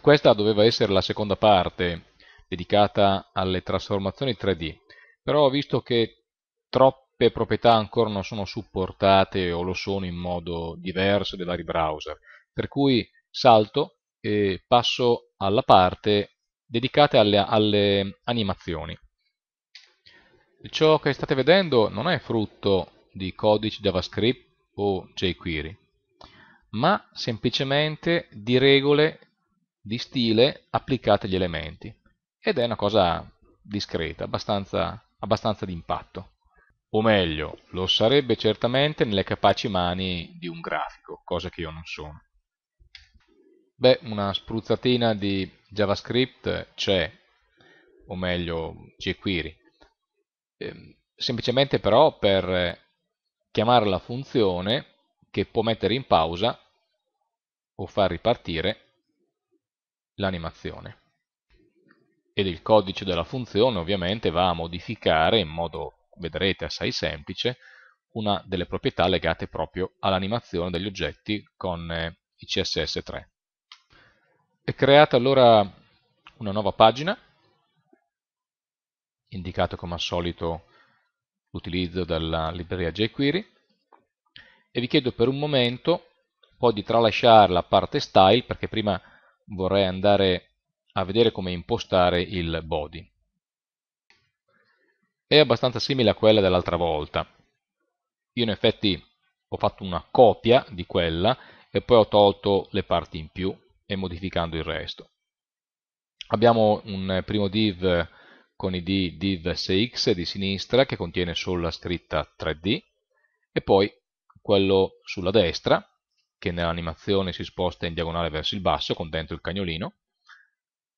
questa doveva essere la seconda parte dedicata alle trasformazioni 3D, però ho visto che troppe proprietà ancora non sono supportate o lo sono in modo diverso dai vari browser, per cui salto e passo alla parte dedicata alle, alle animazioni. Ciò che state vedendo non è frutto di codici JavaScript o jQuery, ma semplicemente di regole di stile applicate agli elementi ed è una cosa discreta, abbastanza, abbastanza d'impatto. O meglio, lo sarebbe certamente nelle capaci mani di un grafico, cosa che io non sono. Beh, una spruzzatina di JavaScript c'è, o meglio jQuery. Eh, semplicemente però per chiamare la funzione che può mettere in pausa o far ripartire l'animazione. Ed il codice della funzione ovviamente va a modificare in modo, vedrete, assai semplice, una delle proprietà legate proprio all'animazione degli oggetti con eh, i CSS3. È creata allora una nuova pagina, indicato come al solito l'utilizzo della libreria jQuery, e vi chiedo per un momento poi di tralasciare la parte style perché prima vorrei andare a vedere come impostare il body. È abbastanza simile a quella dell'altra volta. Io in effetti ho fatto una copia di quella e poi ho tolto le parti in più e modificando il resto. Abbiamo un primo div con id div 6x di sinistra che contiene solo la scritta 3D e poi quello sulla destra che nell'animazione si sposta in diagonale verso il basso con dentro il cagnolino,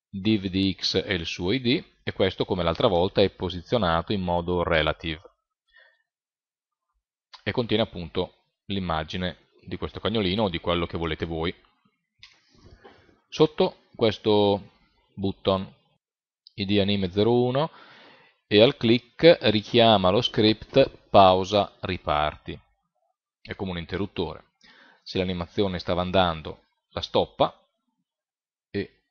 div di x è il suo id e questo come l'altra volta è posizionato in modo relative e contiene appunto l'immagine di questo cagnolino o di quello che volete voi. Sotto questo button id anime 01 e al click richiama lo script pausa riparti, è come un interruttore se l'animazione stava andando la stoppa e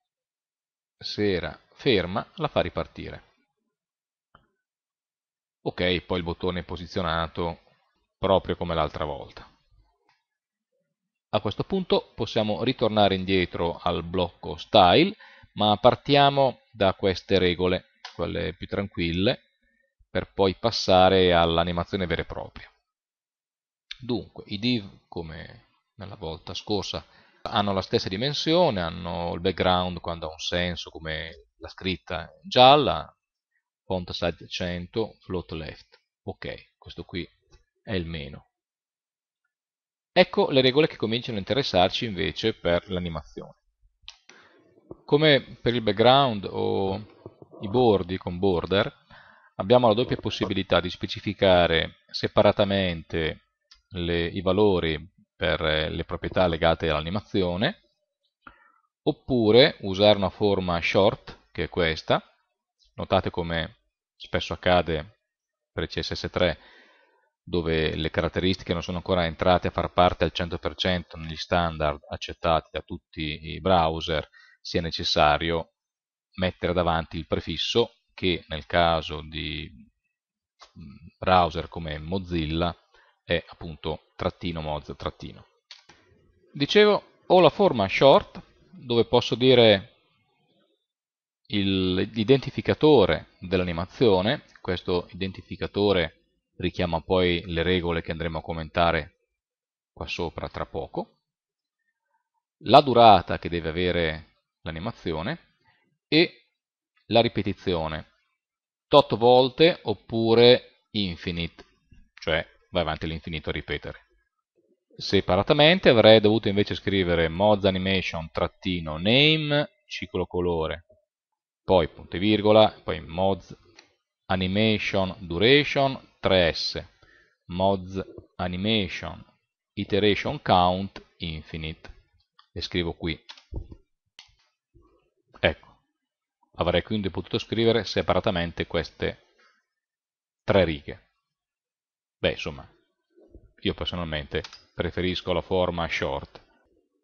se era ferma la fa ripartire. Ok, poi il bottone è posizionato proprio come l'altra volta. A questo punto possiamo ritornare indietro al blocco style, ma partiamo da queste regole, quelle più tranquille, per poi passare all'animazione vera e propria. Dunque, i div, come nella volta scorsa. Hanno la stessa dimensione, hanno il background quando ha un senso come la scritta gialla, font size 100, float left. Ok, questo qui è il meno. Ecco le regole che cominciano a interessarci invece per l'animazione. Come per il background o i bordi con border, abbiamo la doppia possibilità di specificare separatamente le, i valori per eh, le proprietà legate all'animazione, oppure usare una forma short, che è questa. Notate come spesso accade per CSS3, dove le caratteristiche non sono ancora entrate a far parte al 100% negli standard accettati da tutti i browser, sia necessario mettere davanti il prefisso che nel caso di mm, browser come Mozilla è appunto trattino Mozart trattino. Dicevo, ho la forma short, dove posso dire l'identificatore dell'animazione, questo identificatore richiama poi le regole che andremo a commentare qua sopra tra poco, la durata che deve avere l'animazione e la ripetizione, tot volte oppure infinite, cioè vai avanti all'infinito a ripetere separatamente, avrei dovuto invece scrivere mods animation-name, ciclo colore, poi punto e virgola, poi mods animation duration 3s, mods animation iteration count infinite, e scrivo qui. Ecco, avrei quindi potuto scrivere separatamente queste tre righe. Beh, insomma, io personalmente preferisco la forma short.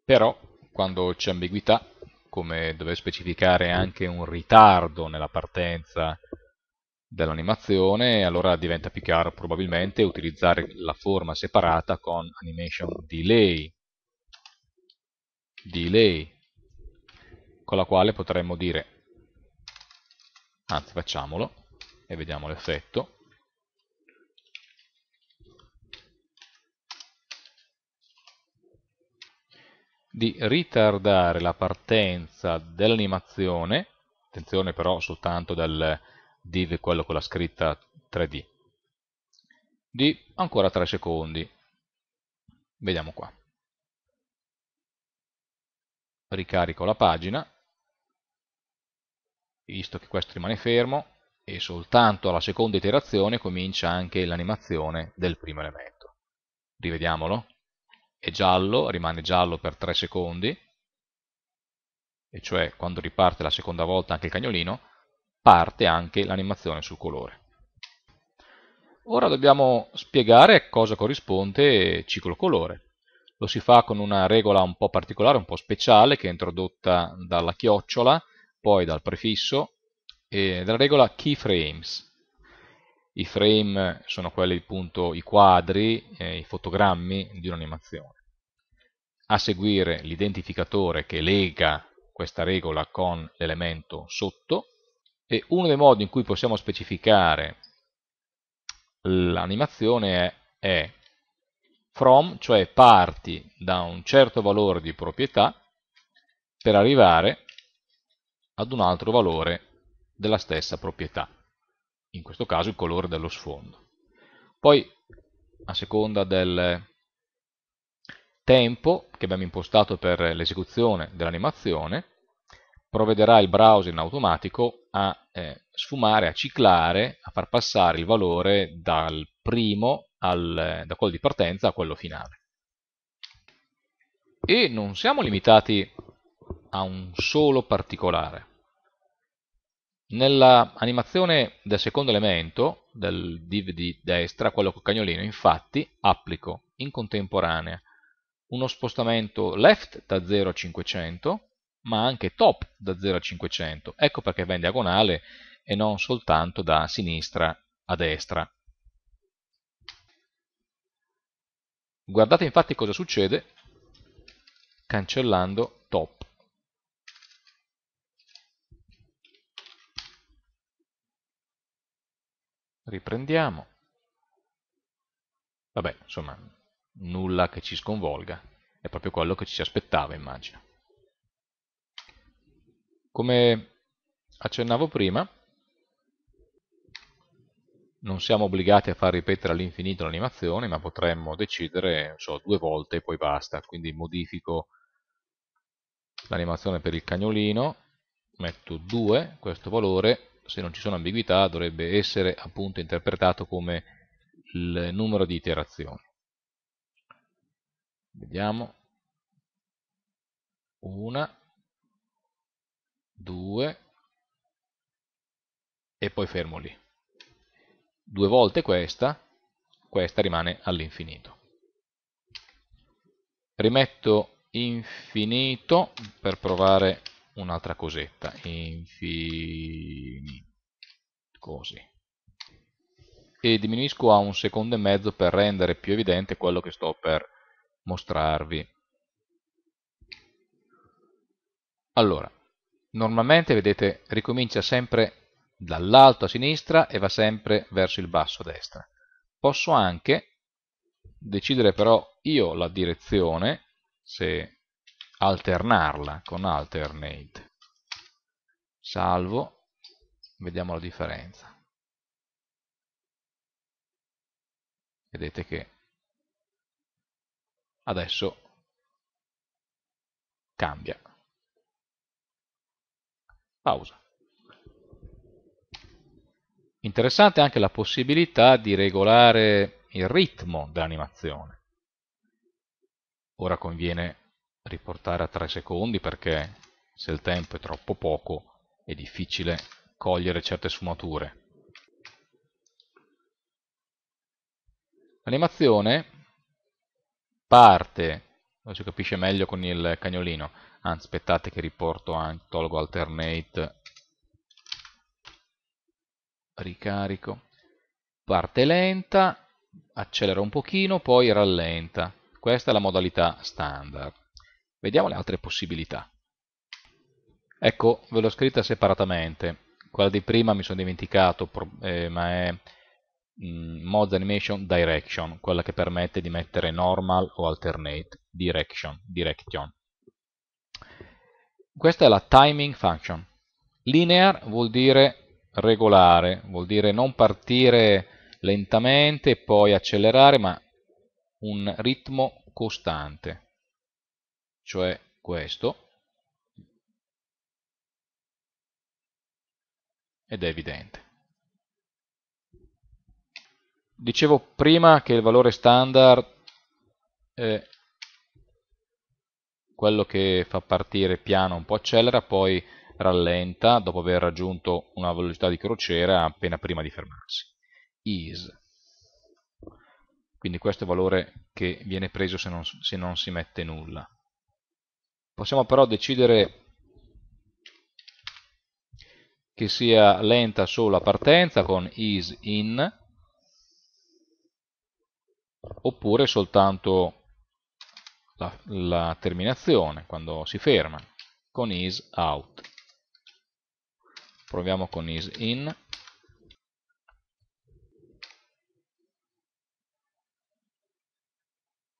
Però, quando c'è ambiguità, come dover specificare anche un ritardo nella partenza dell'animazione, allora diventa più chiaro probabilmente utilizzare la forma separata con animation delay, delay con la quale potremmo dire, anzi facciamolo e vediamo l'effetto, di ritardare la partenza dell'animazione, attenzione però soltanto dal div quello con la scritta 3D, di ancora 3 secondi. Vediamo qua. Ricarico la pagina, visto che questo rimane fermo, e soltanto alla seconda iterazione comincia anche l'animazione del primo elemento. Rivediamolo è giallo, rimane giallo per 3 secondi, e cioè quando riparte la seconda volta anche il cagnolino, parte anche l'animazione sul colore. Ora dobbiamo spiegare a cosa corrisponde ciclo colore. Lo si fa con una regola un po' particolare, un po' speciale, che è introdotta dalla chiocciola, poi dal prefisso, e dalla regola keyframes i frame sono quelli appunto i quadri, eh, i fotogrammi di un'animazione. A seguire l'identificatore che lega questa regola con l'elemento sotto e uno dei modi in cui possiamo specificare l'animazione è, è from, cioè parti da un certo valore di proprietà per arrivare ad un altro valore della stessa proprietà in questo caso il colore dello sfondo. Poi a seconda del tempo che abbiamo impostato per l'esecuzione dell'animazione, provvederà il browser in automatico a eh, sfumare, a ciclare, a far passare il valore dal primo, al, eh, da quello di partenza a quello finale. E non siamo limitati a un solo particolare. Nell'animazione del secondo elemento, del div di destra, quello col cagnolino, infatti applico in contemporanea uno spostamento left da 0 a 500, ma anche top da 0 a 500. Ecco perché va in diagonale e non soltanto da sinistra a destra. Guardate infatti cosa succede cancellando top. riprendiamo. Vabbè, insomma, nulla che ci sconvolga, è proprio quello che ci si aspettava, immagino. Come accennavo prima, non siamo obbligati a far ripetere all'infinito l'animazione, ma potremmo decidere so, due volte e poi basta. Quindi modifico l'animazione per il cagnolino, metto 2 questo valore se non ci sono ambiguità, dovrebbe essere appunto interpretato come il numero di iterazioni. Vediamo. Una, due, e poi fermo lì. Due volte questa, questa rimane all'infinito. Rimetto infinito per provare un'altra cosetta, infinito, così. E diminuisco a un secondo e mezzo per rendere più evidente quello che sto per mostrarvi. Allora, normalmente vedete ricomincia sempre dall'alto a sinistra e va sempre verso il basso a destra. Posso anche decidere però io la direzione, se alternarla con alternate. Salvo, vediamo la differenza. Vedete che adesso cambia. Pausa. Interessante anche la possibilità di regolare il ritmo dell'animazione. Ora conviene riportare a 3 secondi perché se il tempo è troppo poco è difficile cogliere certe sfumature. L'animazione parte, lo si capisce meglio con il cagnolino, anzi aspettate che riporto anche, tolgo alternate, ricarico, parte lenta, accelera un pochino, poi rallenta, questa è la modalità standard. Vediamo le altre possibilità. Ecco, ve l'ho scritta separatamente. Quella di prima mi sono dimenticato, eh, ma è mm, Mod Animation Direction, quella che permette di mettere normal o alternate direction. direction. Questa è la timing function. Linear vuol dire regolare, vuol dire non partire lentamente e poi accelerare, ma un ritmo costante cioè questo, ed è evidente. Dicevo prima che il valore standard è quello che fa partire piano, un po' accelera, poi rallenta dopo aver raggiunto una velocità di crociera appena prima di fermarsi. Is. Quindi questo è il valore che viene preso se non, se non si mette nulla possiamo però decidere che sia lenta solo la partenza con is in oppure soltanto la, la, terminazione quando si ferma con is out proviamo con is in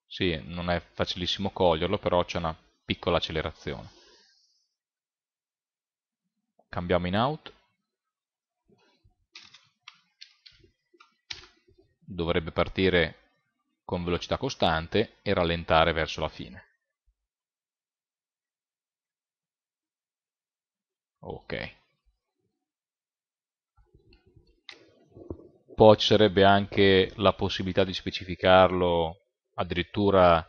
sì, non è facilissimo coglierlo però c'è una piccola accelerazione. Cambiamo in out. Dovrebbe partire con velocità costante e rallentare verso la fine. Ok. Poi ci sarebbe anche la possibilità di specificarlo addirittura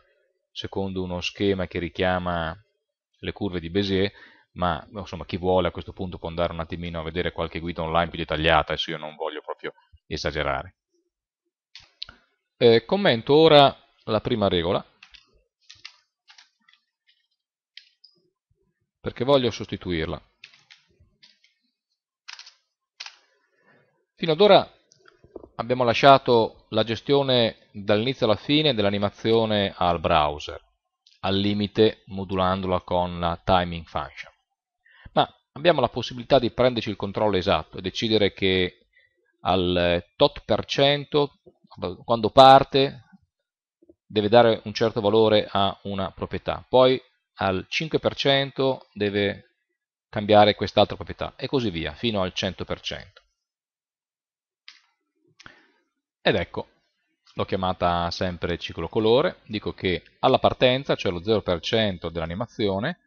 secondo uno schema che richiama le curve di Bézier, ma insomma chi vuole a questo punto può andare un attimino a vedere qualche guida online più dettagliata, adesso io non voglio proprio esagerare. Eh, commento ora la prima regola, perché voglio sostituirla. Fino ad ora abbiamo lasciato la gestione dall'inizio alla fine dell'animazione al browser, al limite modulandola con la timing function. Ma abbiamo la possibilità di prenderci il controllo esatto e decidere che al tot per cento, quando parte, deve dare un certo valore a una proprietà, poi al 5% deve cambiare quest'altra proprietà e così via, fino al 100% ed ecco l'ho chiamata sempre ciclo colore, dico che alla partenza, cioè lo 0% dell'animazione,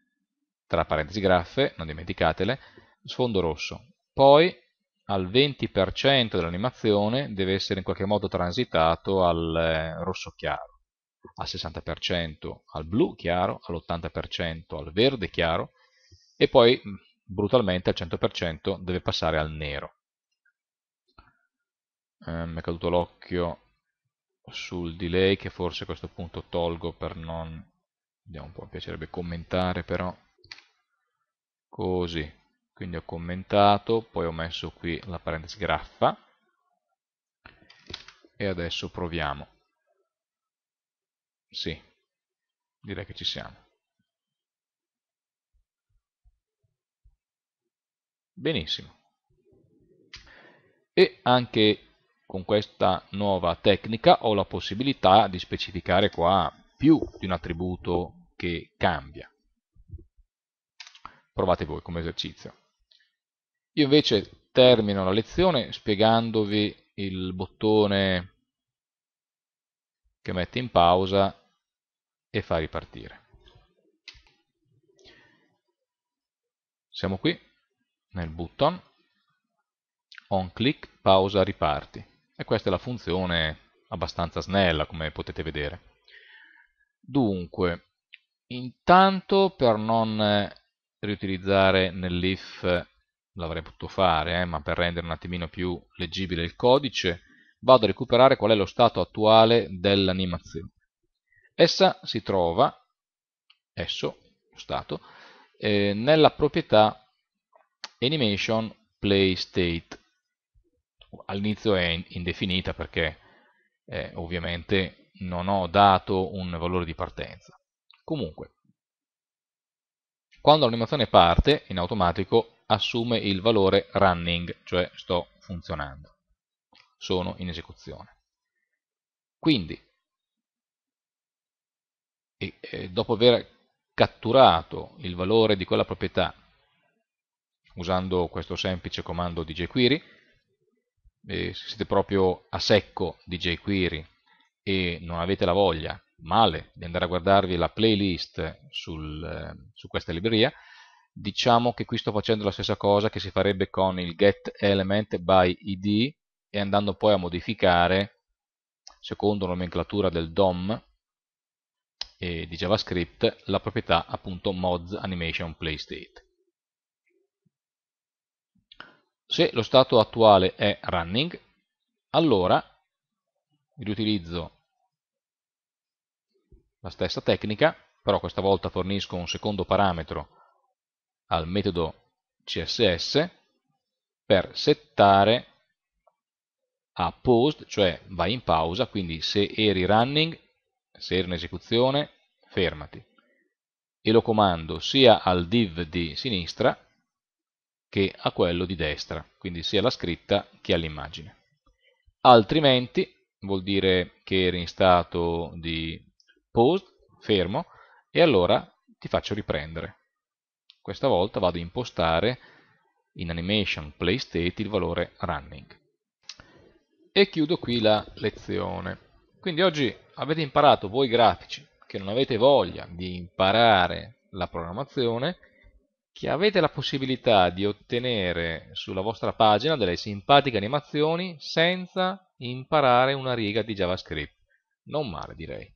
tra parentesi graffe, non dimenticatele, sfondo rosso. Poi al 20% dell'animazione deve essere in qualche modo transitato al eh, rosso chiaro, al 60% al blu chiaro, all'80% al verde chiaro e poi mm, brutalmente al 100% deve passare al nero eh, mi è caduto l'occhio sul delay che forse a questo punto tolgo per non vediamo un po', mi piacerebbe commentare però così quindi ho commentato, poi ho messo qui la parentesi graffa e adesso proviamo sì, direi che ci siamo benissimo e anche con questa nuova tecnica ho la possibilità di specificare qua più di un attributo che cambia. Provate voi come esercizio. Io invece termino la lezione spiegandovi il bottone che mette in pausa e fa ripartire. Siamo qui nel button, on click, pausa, riparti. E questa è la funzione abbastanza snella, come potete vedere. Dunque, intanto per non riutilizzare nell'if, l'avrei potuto fare, eh, ma per rendere un attimino più leggibile il codice, vado a recuperare qual è lo stato attuale dell'animazione. Essa si trova, esso, lo stato, eh, nella proprietà animation play state all'inizio è indefinita perché eh, ovviamente non ho dato un valore di partenza. Comunque, quando l'animazione parte, in automatico assume il valore running, cioè sto funzionando, sono in esecuzione. Quindi, e, e dopo aver catturato il valore di quella proprietà usando questo semplice comando di jQuery, eh, siete proprio a secco di jQuery e non avete la voglia, male, di andare a guardarvi la playlist sul, eh, su questa libreria, diciamo che qui sto facendo la stessa cosa che si farebbe con il getElementById e andando poi a modificare secondo nomenclatura del DOM eh, di JavaScript la proprietà appunto mods animation playstate se lo stato attuale è running, allora riutilizzo la stessa tecnica, però questa volta fornisco un secondo parametro al metodo CSS per settare a paused, cioè vai in pausa, quindi se eri running, se eri in esecuzione, fermati. E lo comando sia al div di sinistra che a quello di destra, quindi sia alla scritta che all'immagine. Altrimenti vuol dire che eri in stato di pause, fermo, e allora ti faccio riprendere. Questa volta vado a impostare in animation play state il valore running. E chiudo qui la lezione. Quindi oggi avete imparato voi grafici che non avete voglia di imparare la programmazione, che avete la possibilità di ottenere sulla vostra pagina delle simpatiche animazioni senza imparare una riga di JavaScript. Non male direi.